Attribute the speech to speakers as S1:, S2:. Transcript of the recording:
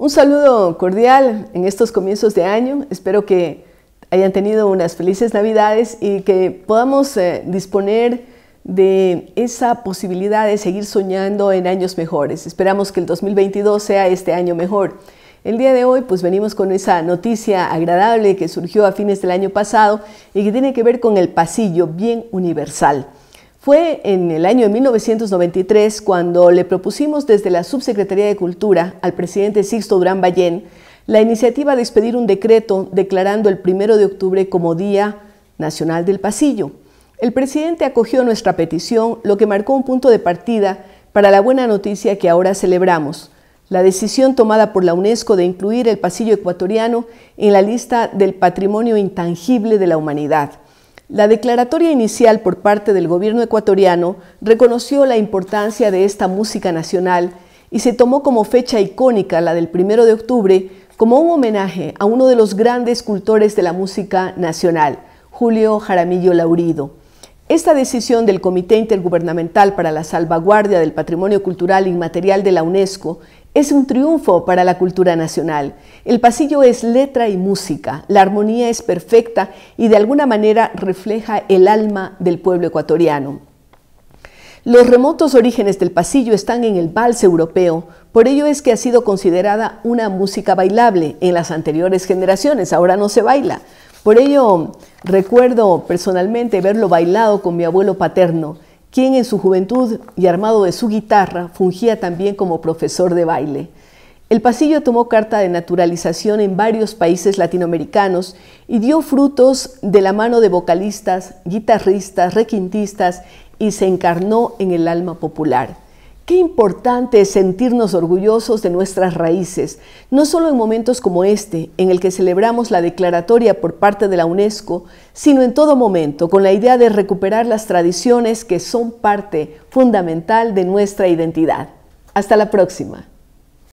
S1: Un saludo cordial en estos comienzos de año. Espero que hayan tenido unas felices navidades y que podamos eh, disponer de esa posibilidad de seguir soñando en años mejores. Esperamos que el 2022 sea este año mejor. El día de hoy pues venimos con esa noticia agradable que surgió a fines del año pasado y que tiene que ver con el pasillo bien universal. Fue en el año 1993 cuando le propusimos desde la Subsecretaría de Cultura al presidente Sixto Durán Ballén la iniciativa de expedir un decreto declarando el 1 de octubre como Día Nacional del Pasillo. El presidente acogió nuestra petición, lo que marcó un punto de partida para la buena noticia que ahora celebramos, la decisión tomada por la UNESCO de incluir el pasillo ecuatoriano en la lista del patrimonio intangible de la humanidad. La declaratoria inicial por parte del gobierno ecuatoriano reconoció la importancia de esta música nacional y se tomó como fecha icónica la del 1 de octubre como un homenaje a uno de los grandes cultores de la música nacional, Julio Jaramillo Laurido. Esta decisión del Comité Intergubernamental para la Salvaguardia del Patrimonio Cultural Inmaterial de la UNESCO es un triunfo para la cultura nacional. El pasillo es letra y música, la armonía es perfecta y de alguna manera refleja el alma del pueblo ecuatoriano. Los remotos orígenes del pasillo están en el vals europeo, por ello es que ha sido considerada una música bailable en las anteriores generaciones, ahora no se baila. Por ello, recuerdo personalmente verlo bailado con mi abuelo paterno, quien en su juventud y armado de su guitarra fungía también como profesor de baile. El pasillo tomó carta de naturalización en varios países latinoamericanos y dio frutos de la mano de vocalistas, guitarristas, requintistas y se encarnó en el alma popular. Qué importante es sentirnos orgullosos de nuestras raíces, no solo en momentos como este, en el que celebramos la declaratoria por parte de la UNESCO, sino en todo momento con la idea de recuperar las tradiciones que son parte fundamental de nuestra identidad. Hasta la próxima.